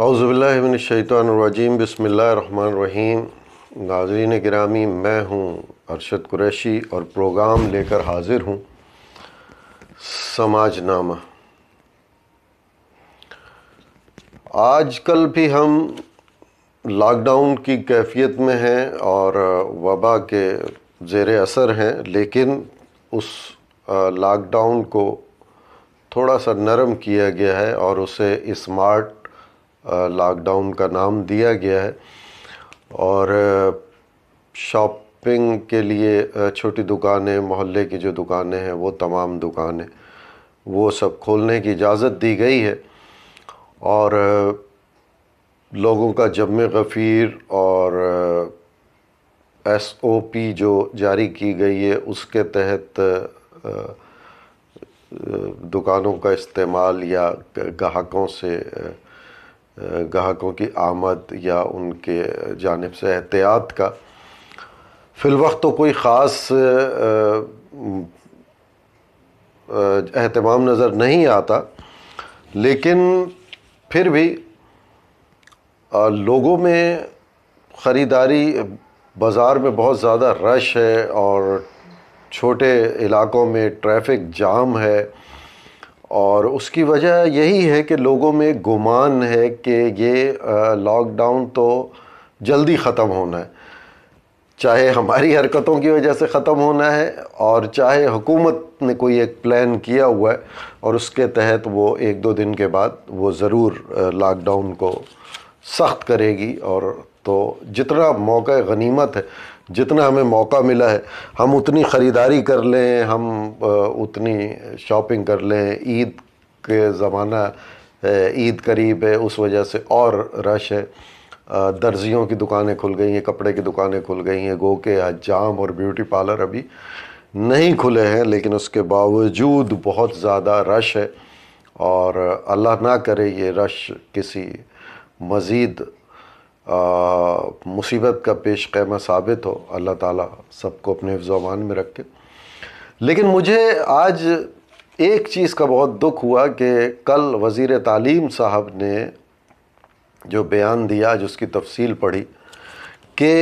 अज़बिल्लिनशैतरजीम बसमीम नाजरीन ग्रामी मैं हूँ अरशद कुरैशी और प्रोग्राम लेकर हाजिर हूँ समाजनामा आजकल भी हम लॉकडाउन की कैफियत में हैं और वबा के ज़ेर असर हैं लेकिन उस लॉकडाउन को थोड़ा सा नरम किया गया है और उसे स्मार्ट लॉकडाउन का नाम दिया गया है और शॉपिंग के लिए छोटी दुकानें मोहल्ले की जो दुकानें हैं वो तमाम दुकानें वो सब खोलने की इजाज़त दी गई है और लोगों का जम गफ़ीर और एस ओ पी जो जारी की गई है उसके तहत दुकानों का इस्तेमाल या ग्राहकों से ग्राहकों की आमद या उनके जानब से एहतियात का फ़िलवक्त तो कोई ख़ास अहतमाम नज़र नहीं आता लेकिन फिर भी लोगों में ख़रीदारी बाज़ार में बहुत ज़्यादा रश है और छोटे इलाकों में ट्रैफिक जाम है और उसकी वजह यही है कि लोगों में गुमान है कि ये लॉकडाउन तो जल्दी ख़त्म होना है चाहे हमारी हरकतों की वजह से ख़त्म होना है और चाहे हुकूमत ने कोई एक प्लान किया हुआ है और उसके तहत वो एक दो दिन के बाद वो ज़रूर लॉकडाउन को सख्त करेगी और तो जितना मौका गनीमत है जितना हमें मौका मिला है हम उतनी ख़रीदारी कर लें हम उतनी शॉपिंग कर लें ईद के ज़माना ईद करीब है उस वजह से और रश है दर्जियों की दुकानें खुल गई हैं कपड़े की दुकानें खुल गई हैं गो के जाम और ब्यूटी पार्लर अभी नहीं खुले हैं लेकिन उसके बावजूद बहुत ज़्यादा रश है और अल्लाह ना करे ये रश किसी मज़ीद मुसीबत का पेश कैमा साबित हो अल्लाह ताला सबको अपने हिफ्ज़ान में रखे लेकिन मुझे आज एक चीज़ का बहुत दुख हुआ कि कल वज़ी तालीम साहब ने जो बयान दिया आज उसकी तफसील पढ़ी कि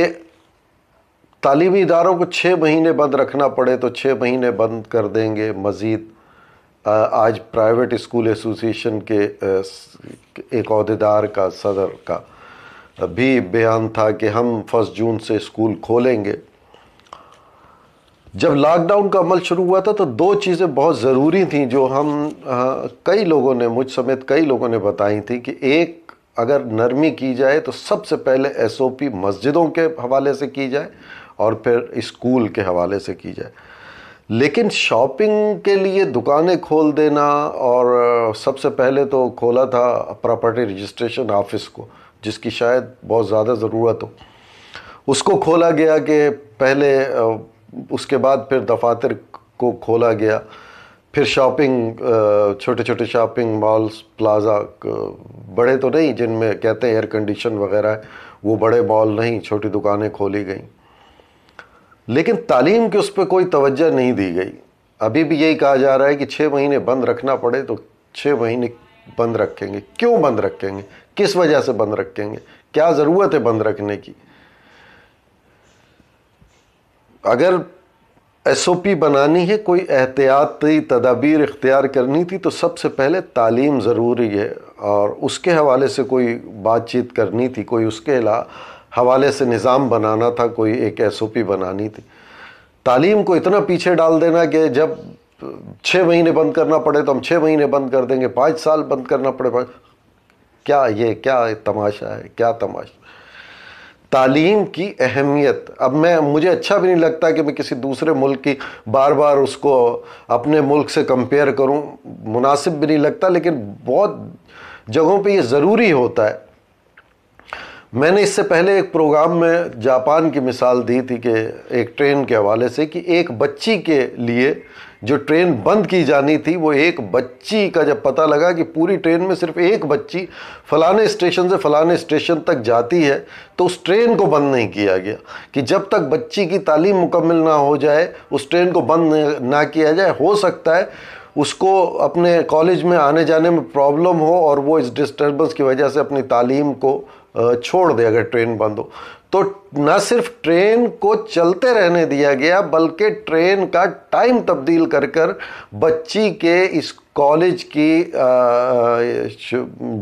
तालीमी इदारों को छः महीने बंद रखना पड़े तो छः महीने बंद कर देंगे मज़ीद आज प्राइवेट स्कूल एसोसिएशन के एक अहदेदार का सदर का भी बयान था कि हम फर्स्ट जून से स्कूल खोलेंगे जब लॉकडाउन का अमल शुरू हुआ था तो दो चीज़ें बहुत ज़रूरी थी जो हम आ, कई लोगों ने मुझ समेत कई लोगों ने बताई थी कि एक अगर नरमी की जाए तो सबसे पहले एसओपी मस्जिदों के हवाले से की जाए और फिर स्कूल के हवाले से की जाए लेकिन शॉपिंग के लिए दुकानें खोल देना और सबसे पहले तो खोला था प्रॉपर्टी रजिस्ट्रेशन ऑफिस को जिसकी शायद बहुत ज़्यादा ज़रूरत हो उसको खोला गया कि पहले उसके बाद फिर दफातर को खोला गया फिर शॉपिंग छोटे छोटे शॉपिंग मॉल्स प्लाज़ा बड़े तो नहीं जिनमें कहते हैं एयर कंडीशन वगैरह है वो बड़े मॉल नहीं छोटी दुकानें खोली गई लेकिन तालीम के उस पर कोई तवज्जो नहीं दी गई अभी भी यही कहा जा रहा है कि छः महीने बंद रखना पड़े तो छः महीने बंद रखेंगे क्यों बंद रखेंगे किस वजह से बंद रखेंगे क्या ज़रूरत है बंद रखने की अगर एसओपी बनानी है कोई एहतियाती तदाबीर इख्तियार करनी थी तो सबसे पहले तालीम ज़रूरी है और उसके हवाले से कोई बातचीत करनी थी कोई उसके हवाले से निज़ाम बनाना था कोई एक एसओपी बनानी थी तालीम को इतना पीछे डाल देना कि जब छः महीने बंद करना पड़े तो हम छः महीने बंद कर देंगे पाँच साल बंद करना पड़े पाँच क्या ये क्या तमाशा है क्या तमाशा तालीम की अहमियत अब मैं मुझे अच्छा भी नहीं लगता कि मैं किसी दूसरे मुल्क की बार बार उसको अपने मुल्क से कंपेयर करूं मुनासिब भी नहीं लगता लेकिन बहुत जगहों पे ये ज़रूरी होता है मैंने इससे पहले एक प्रोग्राम में जापान की मिसाल दी थी कि एक ट्रेन के हवाले से कि एक बच्ची के लिए जो ट्रेन बंद की जानी थी वो एक बच्ची का जब पता लगा कि पूरी ट्रेन में सिर्फ एक बच्ची फलाने स्टेशन से फलाने स्टेशन तक जाती है तो उस ट्रेन को बंद नहीं किया गया कि जब तक बच्ची की तालीम मुकम्मल ना हो जाए उस ट्रेन को बंद ना किया जाए हो सकता है उसको अपने कॉलेज में आने जाने में प्रॉब्लम हो और वो इस डिस्टर्बेंस की वजह से अपनी तालीम को छोड़ दे अगर ट्रेन बंद हो तो न सिर्फ ट्रेन को चलते रहने दिया गया बल्कि ट्रेन का टाइम तब्दील कर कर बच्ची के इस कॉलेज की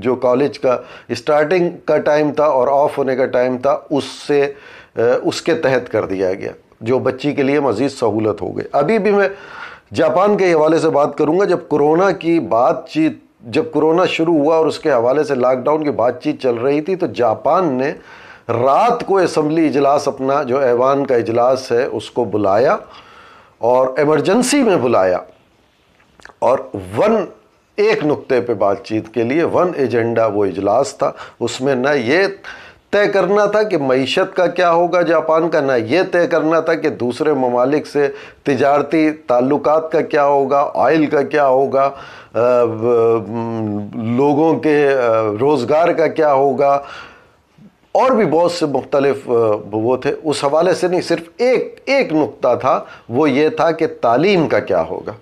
जो कॉलेज का स्टार्टिंग का टाइम था और ऑफ होने का टाइम था उससे उसके तहत कर दिया गया जो बच्ची के लिए मज़ीद सहूलत हो गई अभी भी मैं जापान के हवाले से बात करूँगा जब कोरोना की बातचीत जब कोरोना शुरू हुआ और उसके हवाले से लॉकडाउन की बातचीत चल रही थी तो जापान ने रात को असम्बली इजलास अपना जो ऐवान का इजलास है उसको बुलाया और एमरजेंसी में बुलाया और वन एक नुक्ते पे बातचीत के लिए वन एजेंडा वो इजलास था उसमें न ये तय करना था कि मीशत का क्या होगा जापान का ना ये तय करना था कि दूसरे ममालिक से तजारती ताल्लुक का क्या होगा आयल का क्या होगा लोगों के रोज़गार का क्या होगा और भी बहुत से मुख्तलिफ वो थे उस हवाले से नहीं सिर्फ एक एक नुकता था वो ये था कि तालीम का क्या होगा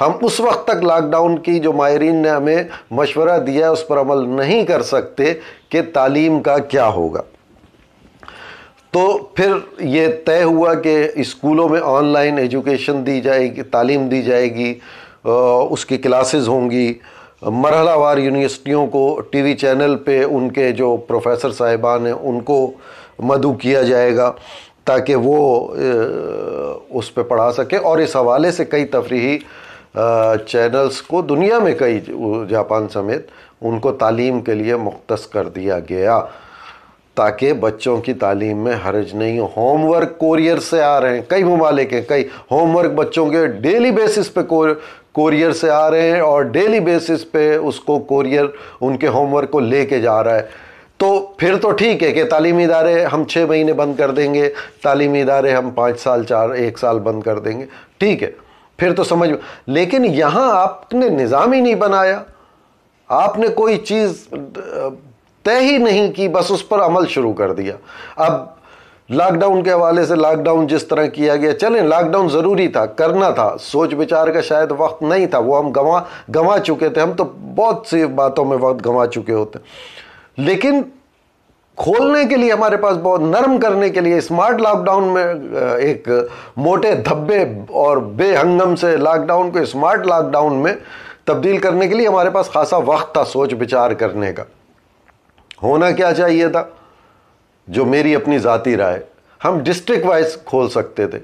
हम उस वक्त तक लॉकडाउन की जो माहरीन ने हमें मशवरा दिया उस पर अमल नहीं कर सकते कि तालीम का क्या होगा तो फिर ये तय हुआ कि स्कूलों में ऑनलाइन एजुकेशन दी जाएगी तालीम दी जाएगी उसकी क्लासेस होंगी मरहलावार यूनिवर्सिटियों को टीवी चैनल पे उनके जो प्रोफेसर साहिबान हैं उनको मधु किया जाएगा ताकि वो उस पर पढ़ा सके और इस हवाले से कई तफरी चैनल्स को दुनिया में कई जापान समेत उनको तालीम के लिए मुख्त कर दिया गया ताकि बच्चों की तालीम में हर्ज नहीं हो होमवर्क कोरियर से आ रहे हैं कई ममालिक हैं कई होमवर्क बच्चों के डेली बेसिस पे कोरियर से आ रहे हैं और डेली बेसिस पे उसको कोरियर उनके होमवर्क को ले के जा रहा है तो फिर तो ठीक है कि तालीमी इदारे हम छः महीने बंद कर देंगे तालीमी इदारे हम पाँच साल चार एक साल बंद कर देंगे ठीक है फिर तो समझ लेकिन यहाँ आपने निज़ाम ही नहीं बनाया आपने कोई चीज़ तय ही नहीं की बस उस पर अमल शुरू कर दिया अब लॉकडाउन के हवाले से लॉकडाउन जिस तरह किया गया चलें लॉकडाउन ज़रूरी था करना था सोच विचार का शायद वक्त नहीं था वो हम गंवा गंवा चुके थे हम तो बहुत सी बातों में वक्त गंवा चुके होते लेकिन खोलने के लिए हमारे पास बहुत नरम करने के लिए स्मार्ट लॉकडाउन में एक मोटे धब्बे और बेहंगम से लॉकडाउन को स्मार्ट लॉकडाउन में तब्दील करने के लिए हमारे पास खासा वक्त था सोच विचार करने का होना क्या चाहिए था जो मेरी अपनी ज़ाती राय हम डिस्ट्रिक्ट वाइज खोल सकते थे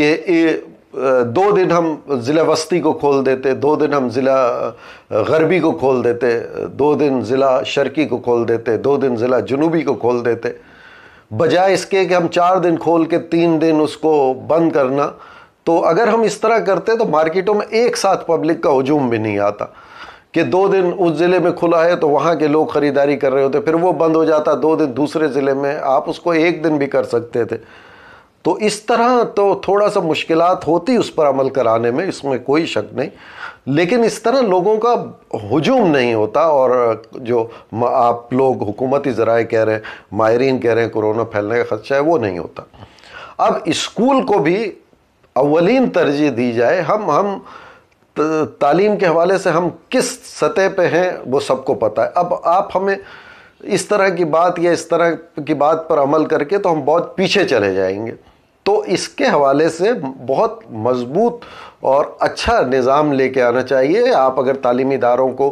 कि दो दिन हम ज़िला वस्ती को खोल देते दो दिन हम ज़िला गरबी को खोल देते दो दिन ज़िला शर्की को खोल देते दो दिन ज़िला जनूबी को खोल देते बजाय इसके कि हम चार दिन खोल के तीन दिन उसको बंद करना तो अगर हम इस तरह करते तो मार्केटों में एक साथ पब्लिक का हजूम भी नहीं आता कि दो दिन उस ज़िले में खुला है तो वहाँ के लोग ख़रीदारी कर रहे होते फिर वो बंद हो जाता दो दिन दूसरे ज़िले में आप उसको एक दिन भी कर सकते थे तो इस तरह तो थोड़ा सा मुश्किल होती उस पर अमल कराने में इसमें कोई शक नहीं लेकिन इस तरह लोगों का हजूम नहीं होता और जो आप लोग हुकूमती ज़राए कह रहे हैं माहरीन कह रहे हैं कोरोना फैलने का खदशा है वो नहीं होता अब स्कूल को भी अवलिन तरजीह दी जाए हम हम तालीम के हवाले से हम किस सतह पे हैं वो सबको पता है अब आप हमें इस तरह की बात या इस तरह की बात पर अमल करके तो हम बहुत पीछे चले जाएंगे तो इसके हवाले से बहुत मजबूत और अच्छा निज़ाम लेके आना चाहिए आप अगर तालीमी इदारों को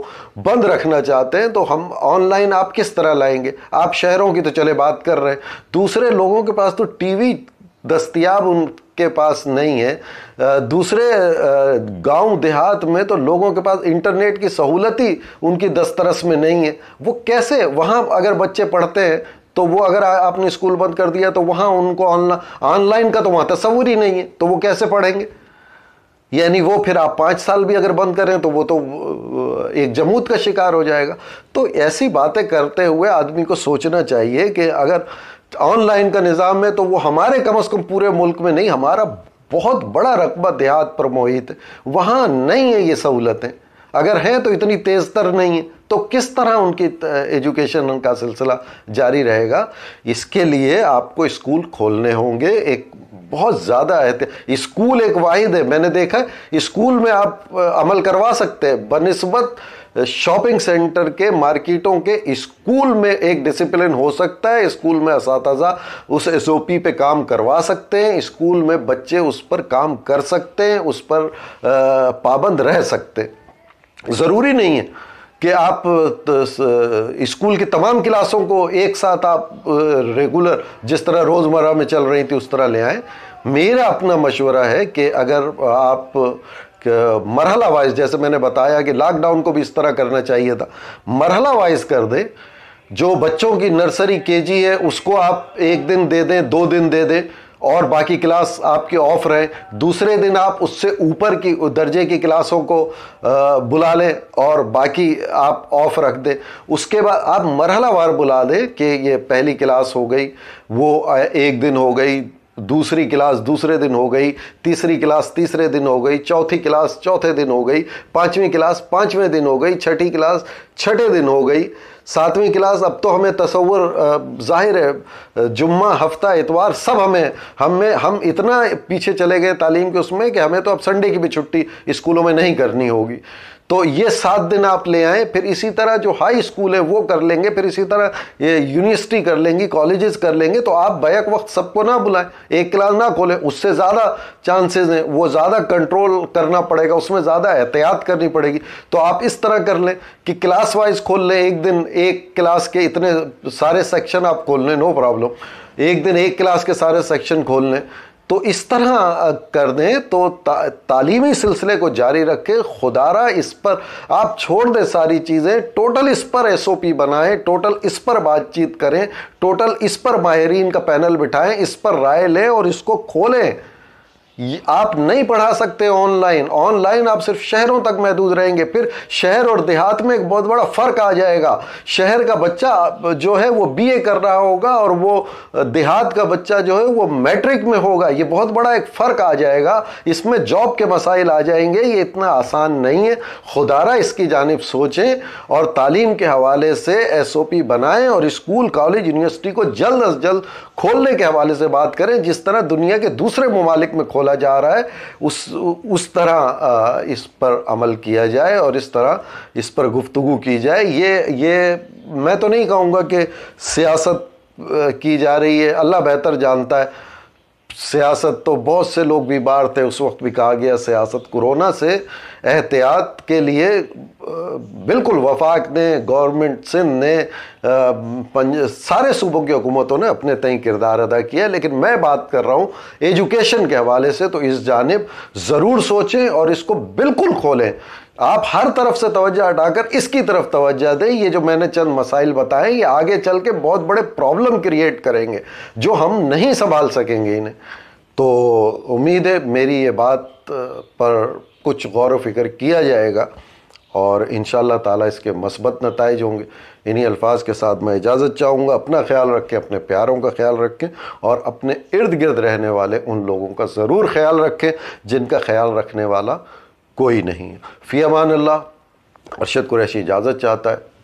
बंद रखना चाहते हैं तो हम ऑनलाइन आप किस तरह लाएंगे आप शहरों की तो चले बात कर रहे हैं दूसरे लोगों के पास तो टीवी दस्तियाब उनके पास नहीं है दूसरे गांव देहात में तो लोगों के पास इंटरनेट की सहूलत ही उनकी दस्तरस में नहीं है वो कैसे वहाँ अगर बच्चे पढ़ते हैं तो वो अगर आपने स्कूल बंद कर दिया तो वहाँ उनको ऑनलाइन ऑनलाइन का तो वहाँ तस्वूर ही नहीं है तो वो कैसे पढ़ेंगे यानी वो फिर आप पाँच साल भी अगर बंद करें तो वो तो एक जमूत का शिकार हो जाएगा तो ऐसी बातें करते हुए आदमी को सोचना चाहिए कि अगर ऑनलाइन का निज़ाम है तो वो हमारे कम अज़ कम पूरे मुल्क में नहीं हमारा बहुत बड़ा रकबा देहात पर मोहित वहाँ नहीं है ये सहूलतें अगर हैं तो इतनी तेज़ तर नहीं है तो किस तरह उनकी एजुकेशन का सिलसिला जारी रहेगा इसके लिए आपको स्कूल खोलने होंगे एक बहुत ज़्यादा है स्कूल एक वाहिद है मैंने देखा स्कूल में आप अमल करवा सकते हैं बनस्बत शॉपिंग सेंटर के मार्केटों के स्कूल में एक डिसिप्लिन हो सकता है स्कूल में इस उस एस पे काम करवा सकते हैं स्कूल में बच्चे उस पर काम कर सकते हैं उस पर पाबंद रह सकते ज़रूरी नहीं है कि आप स्कूल की तमाम क्लासों को एक साथ आप रेगुलर जिस तरह रोज़मर्रा में चल रही थी उस तरह ले आएँ मेरा अपना मशवरा है कि अगर आप मरहला वाइज जैसे मैंने बताया कि लॉकडाउन को भी इस तरह करना चाहिए था मरहला वाइज कर दे जो बच्चों की नर्सरी केजी है उसको आप एक दिन दे दें दो दिन दे दें और बाकी क्लास आपके ऑफ रहे दूसरे दिन आप उससे ऊपर की दर्जे की क्लासों को बुला लें और बाकी आप ऑफ रख दें उसके बाद आप मरहला वार बुला दें कि ये पहली क्लास हो गई वो एक दिन हो गई दूसरी क्लास दूसरे दिन हो गई तीसरी क्लास तीसरे दिन हो गई चौथी क्लास चौथे दिन हो गई पांचवी क्लास पांचवें दिन हो गई छठी क्लास छठे दिन हो गई सातवीं क्लास अब तो हमें तस्वर जाहिर है जुम्मा हफ्ता इतवार सब हमें हमें हम इतना पीछे चले गए तालीम के उसमें कि हमें तो अब संडे की भी छुट्टी स्कूलों में नहीं करनी होगी तो ये सात दिन आप ले आए फिर इसी तरह जो हाई स्कूल है वो कर लेंगे फिर इसी तरह ये यूनिवर्सिटी कर लेंगी कॉलेजेस कर लेंगे तो आप बैक वक्त सबको ना बुलाएं एक क्लास ना खोलें उससे ज़्यादा चांसेस हैं वो ज़्यादा कंट्रोल करना पड़ेगा उसमें ज़्यादा एहतियात करनी पड़ेगी तो आप इस तरह कर लें कि क्लास वाइज खोल लें एक दिन एक क्लास के इतने सारे सेक्शन आप खोल लें नो प्रॉब्लम एक दिन एक क्लास के सारे सेक्शन खोल लें तो इस तरह कर दें तो ता, तालीमी सिलसिले को जारी रखें खुदारा इस पर आप छोड़ दें सारी चीज़ें टोटल इस पर एसओपी बनाएं टोटल इस पर बातचीत करें टोटल इस पर माहरीन का पैनल बिठाएं इस पर राय लें और इसको खोलें आप नहीं पढ़ा सकते ऑनलाइन ऑनलाइन आप सिर्फ शहरों तक महदूद रहेंगे फिर शहर और देहात में एक बहुत बड़ा फ़र्क आ जाएगा शहर का बच्चा जो है वो बीए कर रहा होगा और वो देहात का बच्चा जो है वो मैट्रिक में होगा ये बहुत बड़ा एक फ़र्क आ जाएगा इसमें जॉब के मसाइल आ जाएंगे ये इतना आसान नहीं है खुदारा इसकी जानब सोचें और तालीम के हवाले से एस ओ पी बनाएँ और स्कूल कॉलेज यूनिवर्सिटी को जल्द अज जल्द खोलने के हवाले से बात करें जिस तरह दुनिया के दूसरे ममालिक में खोला जा रहा है उस उस तरह इस पर अमल किया जाए और इस तरह इस पर गुफ्तु की जाए ये ये मैं तो नहीं कहूँगा कि सियासत की जा रही है अल्लाह बेहतर जानता है सियासत तो बहुत से लोग बीमार थे उस वक्त भी कहा गया सियासत कोरोना से एहतियात के लिए बिल्कुल वफाक ने गवर्नमेंट सिंध ने सारे सूबों की हुकूमतों ने अपने तय किरदार अदा किया लेकिन मैं बात कर रहा हूँ एजुकेशन के हवाले से तो इस जानब ज़रूर सोचें और इसको बिल्कुल खोलें आप हर तरफ से तवज्जो हटाकर इसकी तरफ तवज्जो दें ये जो मैंने चंद मसाइल बताए ये आगे चल के बहुत बड़े प्रॉब्लम क्रिएट करेंगे जो हम नहीं संभाल सकेंगे इन्हें तो उम्मीद है मेरी ये बात पर कुछ गौर व फिक्र किया जाएगा और इन ताला इसके मस्बत नतज होंगे इन्हीं अल्फाज के साथ मैं इजाज़त चाहूँगा अपना ख्याल रखें अपने प्यारों का ख्याल रखें और अपने इर्द गिर्द रहने वाले उन लोगों का ज़रूर ख्याल रखें जिनका ख्याल रखने वाला कोई नहीं फ़ी अमान अल्लाह अरशद कुरैशी इजाज़त चाहता है